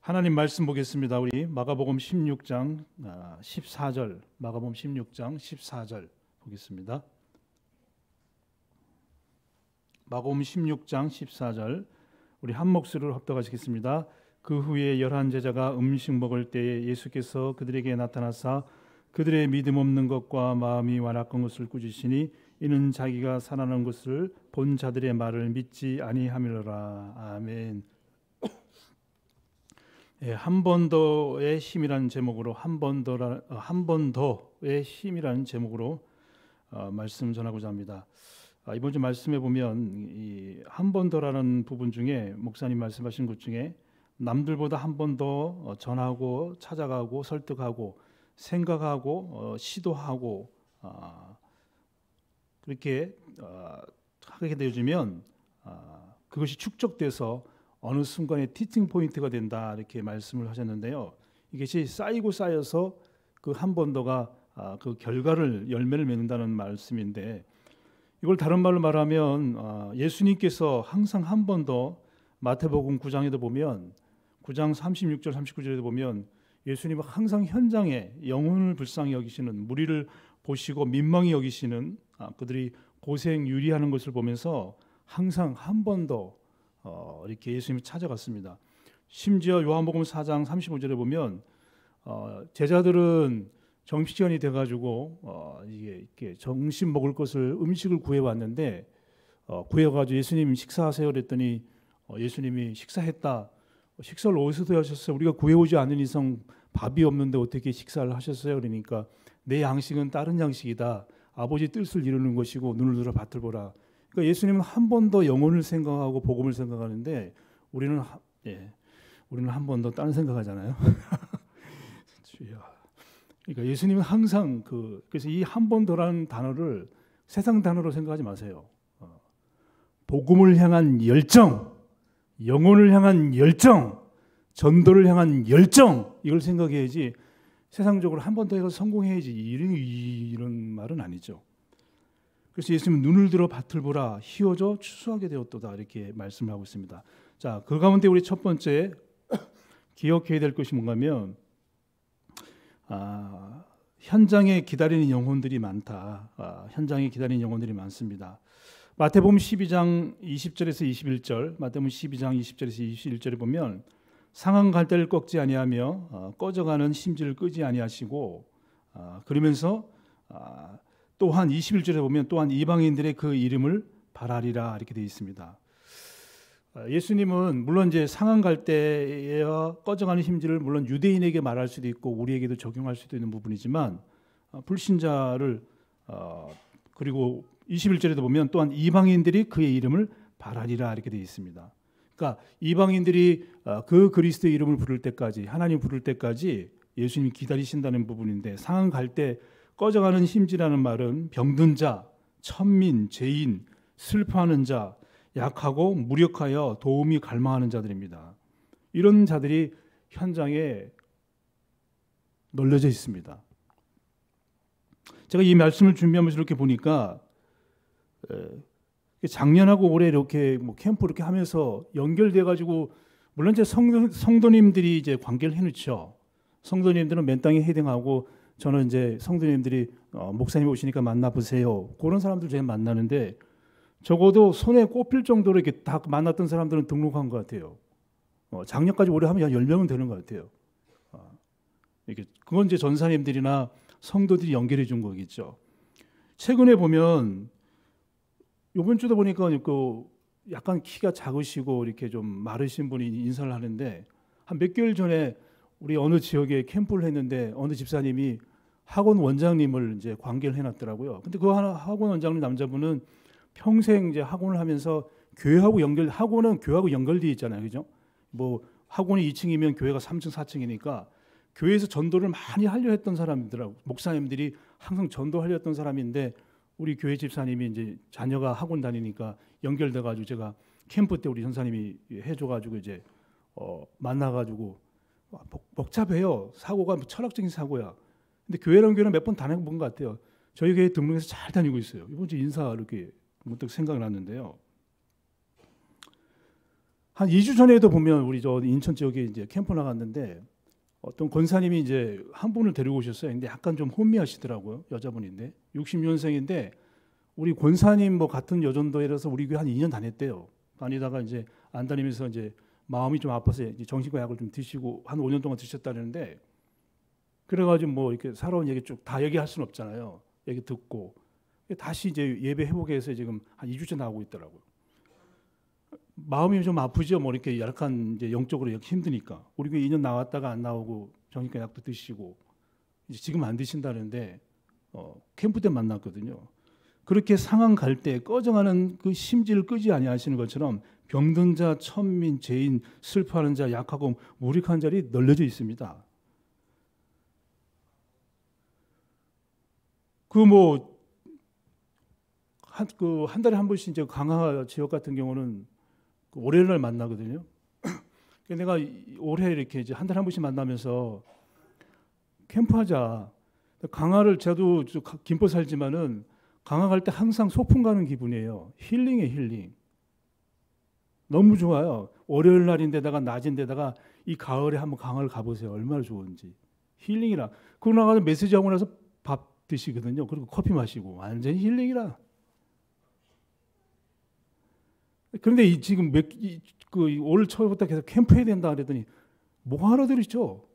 하나님 말씀 보겠습니다. 우리 마가복음 16장 14절 아, 마가복음 16장 14절 보겠습니다. 마가복음 16장 14절 우리 한 목소리로 합독하시겠습니다. 그 후에 열한 제자가 음식 먹을 때에 예수께서 그들에게 나타나사 그들의 믿음 없는 것과 마음이 완악한 것을 꾸짖으니 이는 자기가 살아난 것을 본 자들의 말을 믿지 아니함이로라. 아멘. 예, 한 번 더의 힘이라는 제목으로 한 번 더라 어, 한번 더의 힘이라는 제목으로 어, 말씀 전하고자 합니다. 아, 이번 주 말씀해 보면 한번 더라는 부분 중에 목사님 말씀하신 것 중에 남들보다 한 번더 어, 전하고 찾아가고 설득하고 생각하고 어, 시도하고 어, 그렇게 아, 하게 되어지면 아, 그것이 축적돼서 어느 순간에 티칭 포인트가 된다 이렇게 말씀을 하셨는데요. 이것이 쌓이고 쌓여서 그 한 번 더가 아, 그 결과를 열매를 맺는다는 말씀인데 이걸 다른 말로 말하면 아, 예수님께서 항상 한 번 더 마태복음 9장에도 보면 9장 36절 39절에도 보면 예수님은 항상 현장에 영혼을 불쌍히 여기시는 무리를 보시고 민망히 여기시는 아, 그들이 고생 유리하는 것을 보면서 항상 한번더 어, 이렇게 예수님이 찾아갔습니다. 심지어 요한복음 4장 35절에 보면 어, 제자들은 정시간이 돼가지고 어, 이게 이렇게 정신 먹을 것을 음식을 구해왔는데 어, 구해가지고 예수님 식사하세요 그랬더니 어, 예수님이 식사했다. 식사를 어디서 하셨어요? 우리가 구해오지 않은 이상 밥이 없는데 어떻게 식사를 하셨어요? 그러니까 내 양식은 다른 양식이다. 아버지 뜻을 이루는 것이고 눈을 들어 밭을 보라. 그러니까 예수님은 한 번 더 영혼을 생각하고 복음을 생각하는데 우리는 하, 예, 우리는 한 번 더 다른 생각하잖아요. 주여. 그러니까 예수님은 항상 그 그래서 이 한 번 더라는 단어를 세상 단어로 생각하지 마세요. 어. 복음을 향한 열정, 영혼을 향한 열정, 전도를 향한 열정 이걸 생각해야지 세상적으로 한 번더 해서 성공해야지 이런, 이런 말은 아니죠. 그래서 예수님 눈을 들어 밭을 보라 휘어져 추수하게 되었도다 이렇게 말씀 하고 있습니다. 자, 그 가운데 우리 첫 번째 기억해야 될 것이 뭔가면 아, 현장에 기다리는 영혼들이 많다. 아, 현장에 기다리는 영혼들이 많습니다. 마태복음 12장 20절에서 21절, 마태복음 12장 20절에서 21절에 보면 상한 갈대를 꺾지 아니하며 어, 꺼져가는 심지를 끄지 아니하시고 어, 그러면서 어, 또한 21절에 보면 또한 이방인들의 그 이름을 바라리라 이렇게 되어 있습니다. 아, 예수님은 물론 이제 상황 갈때에 꺼져가는 심지를 물론 유대인에게 말할 수도 있고 우리에게도 적용할 수도 있는 부분이지만 아, 불신자를 어, 그리고 21절에도 보면 또한 이방인들이 그의 이름을 바라리라 이렇게 되어 있습니다. 그러니까 이방인들이 어, 그 그리스도의 이름을 부를 때까지 하나님 부를 때까지 예수님이 기다리신다는 부분인데 상황 갈때 꺼져가는 힘지라는 말은 병든 자, 천민, 죄인, 슬퍼하는 자, 약하고 무력하여 도움이 갈망하는 자들입니다. 이런 자들이 현장에 널려져 있습니다. 제가 이 말씀을 준비하면서 이렇게 보니까 작년하고 올해 이렇게 뭐 캠프 이렇게 하면서 연결돼 가지고 물론 이제 성도, 성도님들이 이제 관계를 해놓죠. 성도님들은 맨 땅에 헤딩하고 저는 이제 성도님들이 어, 목사님 오시니까 만나보세요. 그런 사람들 제가 만나는데 적어도 손에 꼽힐 정도로 이렇게 다 만났던 사람들은 등록한 것 같아요. 어, 작년까지 올해 하면 한1명은 되는 것 같아요. 어, 이렇게 그건 이제 전사님들이나 성도들이 연결해 준 거겠죠. 최근에 보면 요번 주도 보니까 그 약간 키가 작으시고 이렇게 좀 마르신 분이 인사를 하는데 한 몇 개월 전에 우리 어느 지역에 캠프를 했는데 어느 집사님이 학원 원장님을 이제 관계를 해놨더라고요. 근데 그 학원 원장님 남자분은 평생 이제 학원을 하면서 교회하고 연결 학원은 교회하고 연결돼 있잖아요, 그죠? 뭐 학원이 2층이면 교회가 3층, 4층이니까 교회에서 전도를 많이 하려 했던 사람이더라고. 목사님들이 항상 전도하려 했던 사람인데 우리 교회 집사님이 이제 자녀가 학원 다니니까 연결돼 가지고 제가 캠프 때 우리 전사님이 해줘가지고 이제 어, 만나가지고 아, 복, 잡해요 사고가 뭐 철학적인 사고야. 근데 교회랑 교회는 몇 번 다녀본 것 같아요. 저희 교회 등록해서 잘 다니고 있어요. 이번 주 인사 이렇게 문득 생각을 났는데요. 한 2주 전에도 보면 우리 저 인천 지역에 이제 캠프 나갔는데 어떤 권사님이 이제 한 분을 데리고 오셨어요. 근데 약간 좀 혼미하시더라고요. 여자분인데. 60년생인데 우리 권사님 뭐 같은 여전도에라서 우리 교회 한 2년 다녔대요. 다니다가 이제 안 다니면서 이제 마음이 좀 아파서 정신과 약을 좀 드시고 한 5년 동안 드셨다는데 그래가지고 뭐 이렇게 살아온 얘기 쭉 다 얘기할 수는 없잖아요. 얘기 듣고 다시 이제 예배 회복해서 지금 한 2주째 나오고 있더라고요. 마음이 좀 아프죠. 뭐 이렇게 약간 이제 영적으로 힘드니까. 우리 교 그 2년 나왔다가 안 나오고 정신과 약도 드시고 지금 안 드신다는데 어, 캠프 때 만났거든요. 그렇게 상황 갈 때꺼져가는그 심지를 끄지 아니하시는 것처럼 병든 자, 천민, 죄인, 슬퍼하는 자, 약하고 무력한 자리 널려져 있습니다. 그 뭐 한, 그 한 달에 한 번씩 이제 강화 지역 같은 경우는 그 월요일 날 만나거든요. 내가 올해 이렇게 이제 한 달에 한 번씩 만나면서 캠프하자. 강화를 저도 김포 살지만은 강화할 때 항상 소풍 가는 기분이에요. 힐링에 힐링. 너무 좋아요. 월요일 날인데다가 낮인데다가 이 가을에 한번 강화를 가보세요. 얼마나 좋은지. 힐링이라. 그러고 나가서 메시지하고 나서 밥 드시거든요. 그리고 커피 마시고 완전 히 힐링이라. 그런데 이 지금 몇그올 초부터 계속 캠프해야 된다 그랬더니 뭐 하러 들이죠?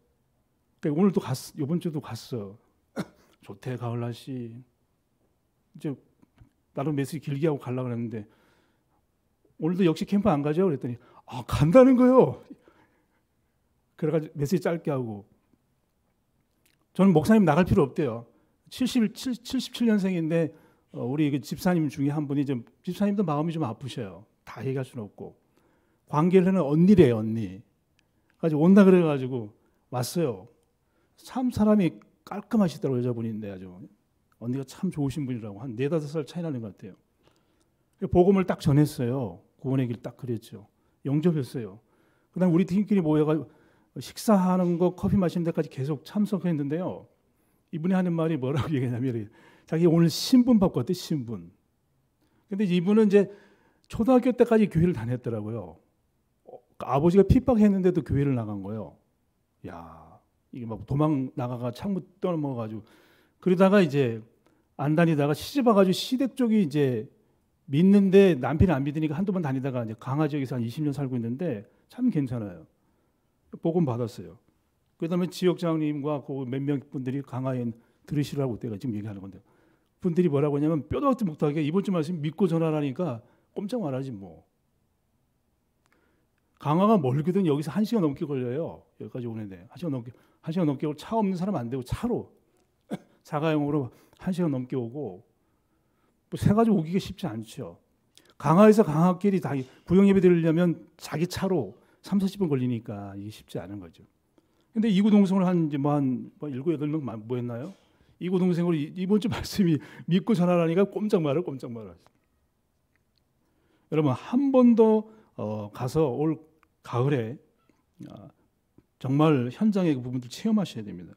그러니까 오늘도 갔, 어 이번 주도 갔어. 좋대 가을 날씨. 이제 나름 메시지 길게 하고 가려고 했는데 오늘도 역시 캠프 안 가죠? 그랬더니 아 간다는 거요. 그래가지고 메시지 짧게 하고 저는 목사님 나갈 필요 없대요. 77, 77년생인데 어, 우리 그 집사님 중에 한 분이 좀 집사님도 마음이 좀 아프셔요. 다 얘기할 수는 없고 관계를 하는 언니래요 언니. 가지고 온다 그래가지고 왔어요. 참 사람이 깔끔하시더라고 여자분인데 아주 언니가 어, 참 좋으신 분이라고 한 네다섯 살 차이 나는 것 같아요. 복음을 딱 전했어요. 구원의 길 딱 그랬죠. 영접했어요. 그다음 우리 팀끼리 모여가 지고 식사하는 거 커피 마시는 데까지 계속 참석했는데요. 이분이 하는 말이 뭐라고 얘기하냐면 자기 오늘 신분 바꿨대 신분. 근데 이분은 이제 초등학교 때까지 교회를 다녔더라고요. 어, 그러니까 아버지가 핍박했는데도 교회를 나간 거예요. 야 이게 막 도망 나가가 창문 떠넘어가지고 그러다가 이제 안 다니다가 시집 와가지고 시댁 쪽이 이제 믿는데 남편이 안 믿으니까 한두 번 다니다가 이제 강화 지역에서 한 20년 살고 있는데 참 괜찮아요. 복음 받았어요. 그다음에 지역장님과 그 몇 명 분들이 강화인 들으시라고 내가 지금 얘기하는 건데 분들이 뭐라고 하냐면 뼈도 같지 못하게 이번 주 말씀 믿고 전화하니까 꼼짝 말하지 뭐. 강화가 멀거든 여기서 한 시간 넘게 걸려요. 여기까지 오는데 한 시간 넘게 한 시간 넘게 차 없는 사람 안 되고 차로 자가용으로 한 시간 넘게 오고 뭐세 가지 오기가 쉽지 않죠. 강화에서 강화길이 다 구역 예배 드리려면 자기 차로 3, 40분 걸리니까 이게 쉽지 않은 거죠. 근데 이구 동성을 한 이제 뭐한 뭐 7, 뭐 명 모였나요? 이구 동생으로 이번 주 말씀이 믿고 전하라니까 꼼짝 말아 꼼짝 말아. 여러분 한 번도 어, 가서 올 가을에 어, 정말 현장의 그 부분들 체험하셔야 됩니다.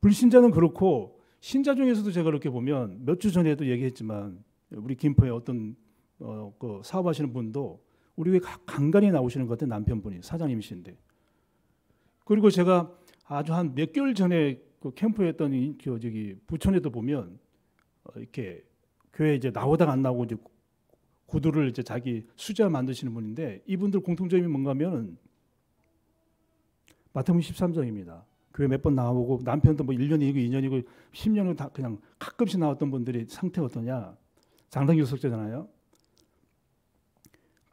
불신자는 그렇고 신자중에서도 제가 이렇게 보면 몇 주 전에도 얘기했지만 우리 김포에 어떤 어, 그 사업하시는 분도 우리 왜 간간히 나오시는 것 같아요 남편분이 사장님이신데 그리고 제가 아주 한 몇 개월 전에 그 캠프에 했던 그 저기 부천에도 보면 어, 이렇게 교회 이제 나오다가 안 나오고 이제 구두를 이제 자기 수자 만드시는 분인데 이분들 공통점이 뭔가면 은 마태복음 13장입니다. 교회 몇번나보고 남편도 뭐 1년이고 2년이고 10년을 다 그냥 가끔씩 나왔던 분들이 상태 어떠냐? 장성 유석자잖아요.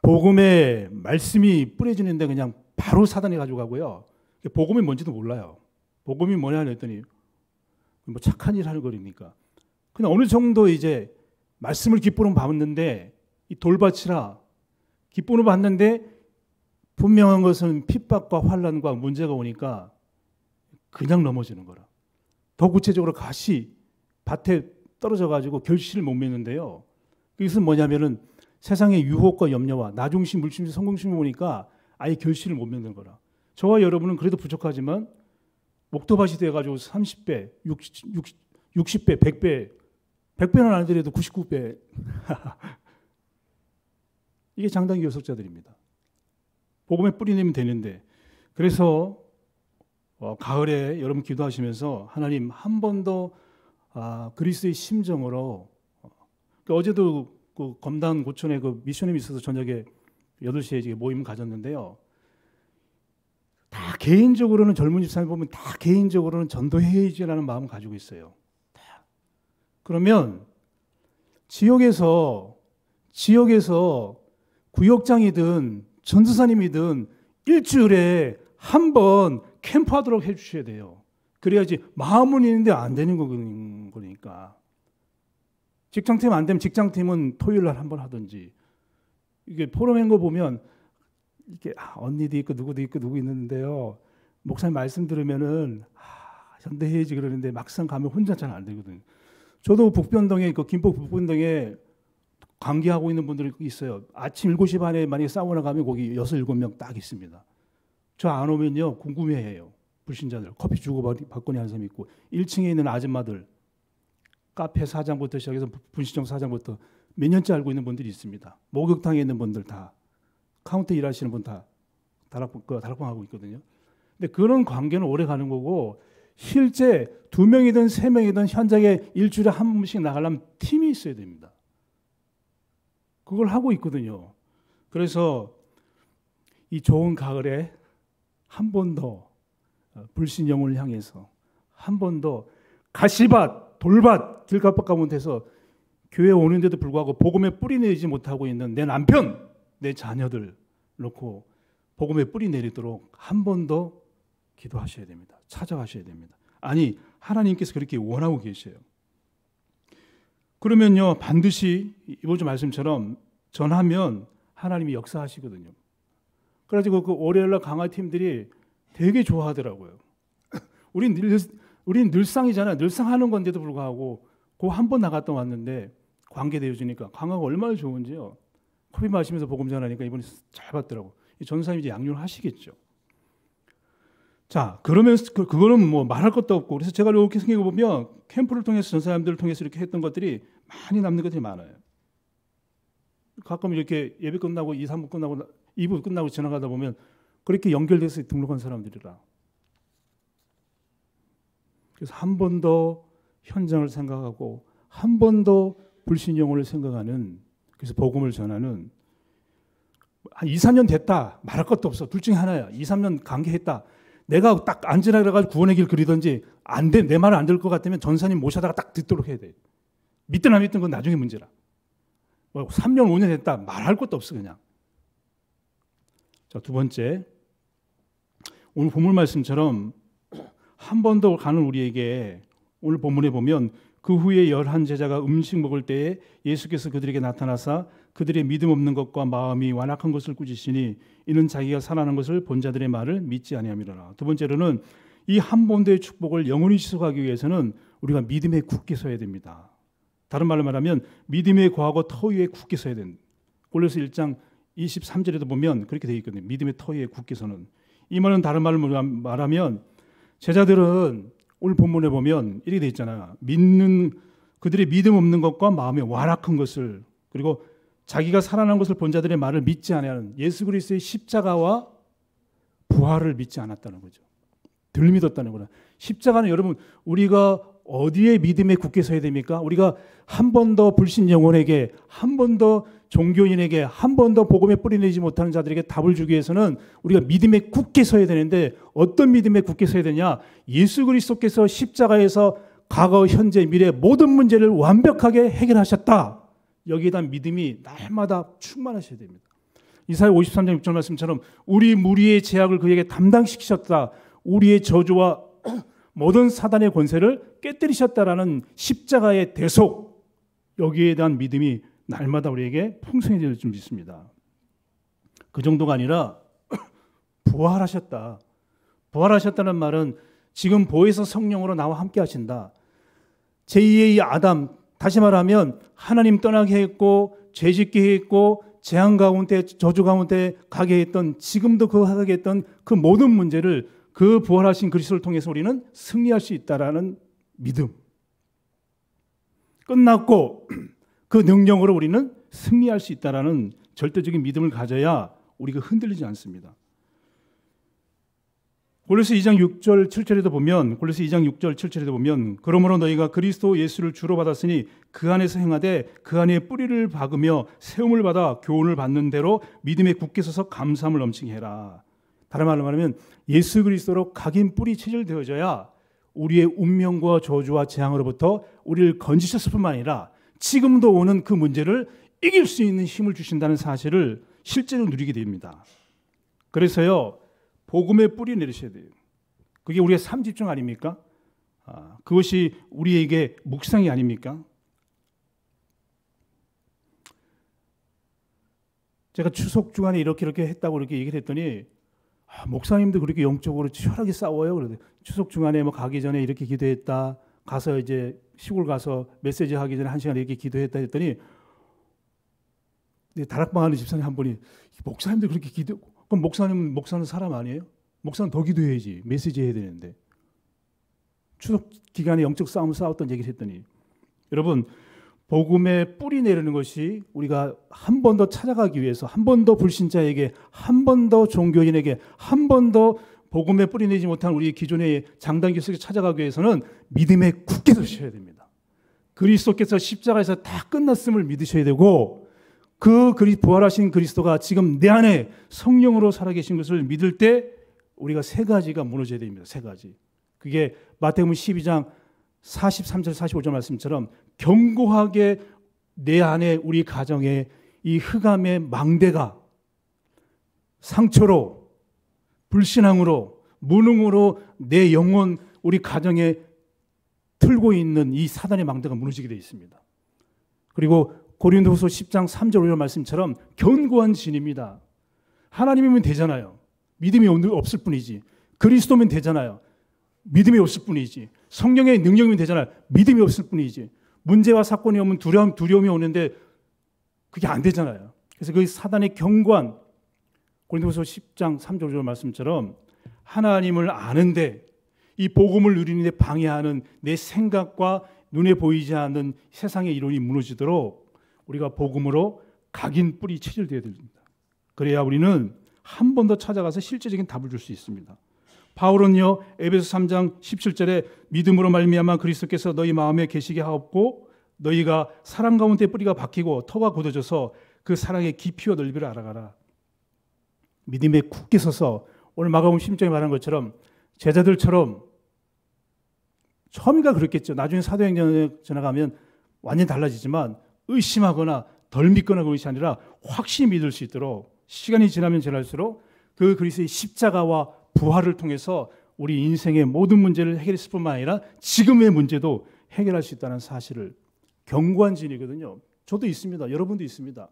복음의 말씀이 뿌려지는데 그냥 바로 사단이 가져가고요. 복음이 뭔지도 몰라요. 복음이 뭐냐 했더니 뭐 착한 일 하는 거니까. 그냥 어느 정도 이제 말씀을 기쁨으로 받는데 이 돌밭이라 기쁨으로 받는데 분명한 것은 핍박과 환란과 문제가 오니까 그냥 넘어지는 거라. 더 구체적으로 가시 밭에 떨어져 가지고 결실을 못 맺는데요. 이것은 뭐냐면은 세상의 유혹과 염려와 나중심, 물심심, 성공심을 보니까 아예 결실을 못 맺는 거라. 저와 여러분은 그래도 부족하지만 목도밭이 돼 가지고 30배, 60, 60, 60배, 100배, 100배는 아니더라도 99배. 이게 장단기 교섭자들입니다. 복음에 뿌리내면 되는데 그래서 어, 가을에 여러분 기도하시면서 하나님 한 번더 아, 그리스의 심정으로 어, 그 어제도 그 검단 고촌에 그 미션이 있어서 저녁에 8시에 모임 가졌는데요. 다 개인적으로는 젊은 집사님 보면 다 개인적으로는 전도해야지라는 마음 가지고 있어요. 다. 그러면 지역에서 지역에서 구역장이든 전도사님이든 일주일에 한번 캠프하도록 해주셔야 돼요. 그래야지 마음은 있는데 안 되는 거니까. 직장팀 안 되면 직장팀은 토요일 날한번 하든지. 이게 포럼인 거 보면 이렇게 아, 언니도 있고 누구도 있고 누구 있는데요. 목사님 말씀 들으면은 아, 전대해야지 그러는데 막상 가면 혼자 잘 안 되거든요. 저도 북변동에 그 김포 북변동에 관계하고 있는 분들이 있어요. 아침 7시 반에 만약에 사우나 가면 거기 6, 7명 딱 있습니다. 저안 오면요 궁금해해요 불신자들 커피 주고 받거니 하는 사람이 있고 1층에 있는 아줌마들 카페 사장부터 시작해서 분식점 사장부터 몇 년째 알고 있는 분들이 있습니다 목욕탕에 있는 분들 다 카운터 일하시는 분다 다락방 그 다락방 하고 있거든요 근데 그런 관계는 오래 가는 거고 실제 두 명이든 세 명이든 현장에 일주일에 한 번씩 나가려면 팀이 있어야 됩니다. 그걸 하고 있거든요. 그래서 이 좋은 가을에 한번더 어, 불신 영혼을 향해서 한 번 더 가시밭, 돌밭, 길가밭 가운데서 교회 오는데도 불구하고 복음에 뿌리 내리지 못하고 있는 내 남편, 내 자녀들 놓고 복음에 뿌리 내리도록 한 번 더 기도하셔야 됩니다. 찾아가셔야 됩니다. 아니, 하나님께서 그렇게 원하고 계셔요. 그러면요, 반드시 이번 주 말씀처럼 전하면 하나님이 역사하시거든요. 그래가지고 그 월요일날 강화 팀들이 되게 좋아하더라고요. 우린 늘, 우린 늘상이잖아요. 늘상 하는 건데도 불구하고 그 한 번 나갔다 왔는데 관계되어주니까 강화가 얼마나 좋은지요. 커피 마시면서 복음 전하니까 이번에 잘봤더라고 전사님이 제 양육을 하시겠죠. 자, 그러면서 그, 그거는 뭐 말할 것도 없고 그래서 제가 이렇게 생각해 보면 캠프를 통해서 전사님들을 통해서 이렇게 했던 것들이 많이 남는 것들이 많아요. 가끔 이렇게 예배 끝나고 2, 3분 끝나고 2부 끝나고 지나가다 보면 그렇게 연결돼서 등록한 사람들이라. 그래서 한 번 더 현장을 생각하고 한 번 더 불신 영혼을 생각하는 그래서 복음을 전하는 한 2, 3년 됐다 말할 것도 없어 둘 중에 하나야 2, 3년 관계했다 내가 딱 앉으라 그래가지고 구원의 길 그리든지 안돼내 말을 안들 것 같으면 전사님 모셔다가 딱 듣도록 해야 돼 믿든 안 믿든 건 나중에 문제라 뭐 3년 5년 됐다 말할 것도 없어 그냥 자, 두 번째. 오늘 본문 말씀처럼 한 번 더 가는 우리에게 오늘 본문에 보면 그 후에 열한 제자가 음식 먹을 때에 예수께서 그들에게 나타나사 그들의 믿음 없는 것과 마음이 완악한 것을 꾸짖으니 이는 자기가 살아난 것을 본 자들의 말을 믿지 아니함이라. 두 번째로는 이 한 번도의 축복을 영원히 지속하기 위해서는 우리가 믿음에 굳게 서야 됩니다. 다른 말로 말하면 믿음의 과거 터위에 굳게 서야 된다. 골로새 1장 23절에도 보면 그렇게 되어 있거든요. 믿음의 터위에 굳게 서는. 이 말은 다른 말로 말하면 제자들은 오늘 본문에 보면 이렇게 되어 있잖아. 요 믿는 그들의 믿음 없는 것과 마음의 와락한 것을 그리고 자기가 살아난 것을 본 자들의 말을 믿지 않냐는 예수 그리스도의 십자가와 부활을 믿지 않았다는 거죠. 덜 믿었다는 거라. 십자가는 여러분 우리가 어디에 믿음에 굳게 서야 됩니까? 우리가 한 번 더 불신 영혼에게 한번더 종교인에게 한 번 더 복음에 뿌리내지 못하는 자들에게 답을 주기 위해서는 우리가 믿음에 굳게 서야 되는데 어떤 믿음에 굳게 서야 되냐? 예수 그리스도께서 십자가에서 과거, 현재, 미래 모든 문제를 완벽하게 해결하셨다. 여기에 대한 믿음이 날마다 충만하셔야 됩니다. 이사야 53장 6절 말씀처럼 우리 무리의 제약을 그에게 담당시키셨다. 우리의 저주와 모든 사단의 권세를 깨뜨리셨다라는 십자가의 대속 여기에 대한 믿음이 날마다 우리에게 풍성해질 줄 믿습니다. 그 정도가 아니라 부활하셨다. 부활하셨다는 말은 지금 보혜서 성령으로 나와 함께 하신다. 제2의 아담, 다시 말하면 하나님 떠나게 했고 죄짓게 했고 재앙 가운데 저주 가운데 가게 했던 지금도 그 하게 했던 그 모든 문제를 그 부활하신 그리스도를 통해서 우리는 승리할 수 있다라는 믿음. 끝났고 그 능력으로 우리는 승리할 수 있다라는 절대적인 믿음을 가져야 우리가 흔들리지 않습니다. 골로새 2장 6절 7절에도 보면 골로새 2장 6절 7절에도 보면 그러므로 너희가 그리스도 예수를 주로 받았으니 그 안에서 행하되 그 안에 뿌리를 박으며 세움을 받아 교훈을 받는 대로 믿음에 굳게 서서 감사함을 넘치게 해라. 다른 말로 말하면 예수 그리스도로 각인 뿌리 체질되어져야 우리의 운명과 저주와 재앙으로부터 우리를 건지셨을 뿐만 아니라 지금도 오는 그 문제를 이길 수 있는 힘을 주신다는 사실을 실제로 누리게 됩니다. 그래서요, 복음의 뿌리 내리셔야 돼요. 그게 우리의 삼집중 아닙니까? 아, 그것이 우리에게 묵상이 아닙니까? 제가 추석 중간에 이렇게 이렇게 했다고 이렇게 얘기를 했더니 아, 목사님도 그렇게 영적으로 치열하게 싸워요. 그러더 추석 중간에뭐 가기 전에 이렇게 기도했다. 가서 이제 시골 가서 메시지 하기 전에 한 시간 이렇게 기도했다 했더니 다락방 하는 집사님 한 분이 목사님들 그렇게 기도 그럼 목사님은 목사는 사람 아니에요? 목사는 더 기도해야지 메시지 해야 되는데 추석 기간에 영적 싸움을 싸웠던 얘기를 했더니 여러분 복음의 뿌리 내리는 것이 우리가 한 번 더 찾아가기 위해서 한 번 더 불신자에게 한 번 더 종교인에게 한 번더 복음에 뿌리내지 못한 우리 기존의 장단 기수에 찾아가기 위해서는 믿음에 굳게 서셔야 됩니다. 그리스도께서 십자가에서 다 끝났음을 믿으셔야 되고 그 그리 부활하신 그리스도가 지금 내 안에 성령으로 살아계신 것을 믿을 때 우리가 세 가지가 무너져야 됩니다. 세 가지. 그게 마태복음 12장 43절 45절 말씀처럼 견고하게 내 안에 우리 가정에 이 흑암의 망대가 상처로 불신앙으로 무능으로 내 영혼 우리 가정에 틀고 있는 이 사단의 망대가 무너지게 되어 있습니다. 그리고 고린도후서 10장 3절 5절 말씀처럼 견고한 진입니다. 하나님이면 되잖아요. 믿음이 없을 뿐이지. 그리스도면 되잖아요. 믿음이 없을 뿐이지. 성령의 능력이면 되잖아요. 믿음이 없을 뿐이지. 문제와 사건이 오면 두려움, 두려움이 오는데 그게 안 되잖아요. 그래서 그 사단의 경관, 고린도서 10장 3절 5절 말씀처럼 하나님을 아는데 이 복음을 누리는데 방해하는 내 생각과 눈에 보이지 않는 세상의 이론이 무너지도록 우리가 복음으로 각인 뿌리 체질되어야 됩니다. 그래야 우리는 한 번 더 찾아가서 실제적인 답을 줄 수 있습니다. 바울은요 에베소 3장 17절에 믿음으로 말미암아 그리스도께서 너희 마음에 계시게 하옵고 너희가 사랑 가운데 뿌리가 박히고 터가 굳어져서 그 사랑의 깊이와 넓이를 알아가라. 믿음에 굳게 서서 오늘 마가음 심정에 말한 것처럼 제자들처럼 처음이가 그렇겠죠. 나중에 사도행전에 전화가면 완전히 달라지지만 의심하거나 덜 믿거나 그것이 아니라 확실히 믿을 수 있도록 시간이 지나면 지날수록 그 그리스의 십자가와 부활을 통해서 우리 인생의 모든 문제를 해결했을 뿐만 아니라 지금의 문제도 해결할 수 있다는 사실을 경고한 진이거든요. 저도 있습니다. 여러분도 있습니다.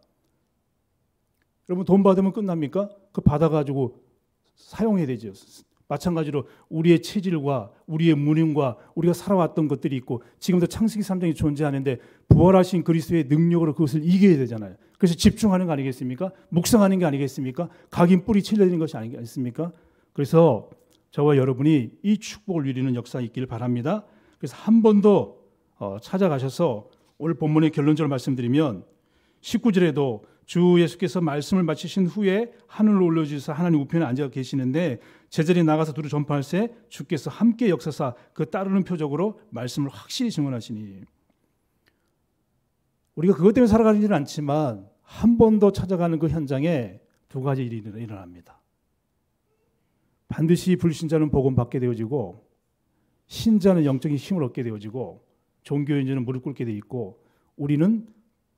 여러분 돈 받으면 끝납니까? 그 받아가지고 사용해야 되죠. 마찬가지로 우리의 체질과 우리의 무능과 우리가 살아왔던 것들이 있고 지금도 창세기 3장이 존재하는데 부활하신 그리스도의 능력으로 그것을 이겨야 되잖아요. 그래서 집중하는 거 아니겠습니까? 묵상하는 게 아니겠습니까? 각인 뿌리 칠려진 것이 아니겠습니까? 그래서 저와 여러분이 이 축복을 누리는 역사 있기를 바랍니다. 그래서 한 번더 어, 찾아가셔서 오늘 본문의 결론적으로 말씀드리면 19절에도 주 예수께서 말씀을 마치신 후에 하늘로 올려주셔서 하나님 우편에 앉아 계시는데 제자리 나가서 두루 전파할세 주께서 함께 역사사 그 따르는 표적으로 말씀을 확실히 증언하시니 우리가 그것 때문에 살아가는 일은 않지만 한 번 더 찾아가는 그 현장에 두 가지 일이 일어납니다. 반드시 불신자는 복음 받게 되어지고 신자는 영적인 힘을 얻게 되어지고 종교인들은 무릎 꿇게 되어 있고 우리는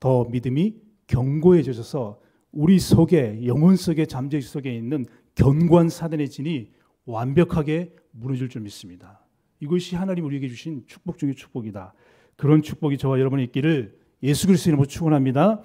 더 믿음이 견고해져서 우리 속에 영혼 속에 잠재 속에 있는 견고한 사단의 진이 완벽하게 무너질 줄 믿습니다. 이것이 하나님 우리에게 주신 축복 중의 축복이다. 그런 축복이 저와 여러분의 있기를 예수 그리스도 이름으로 축원합니다.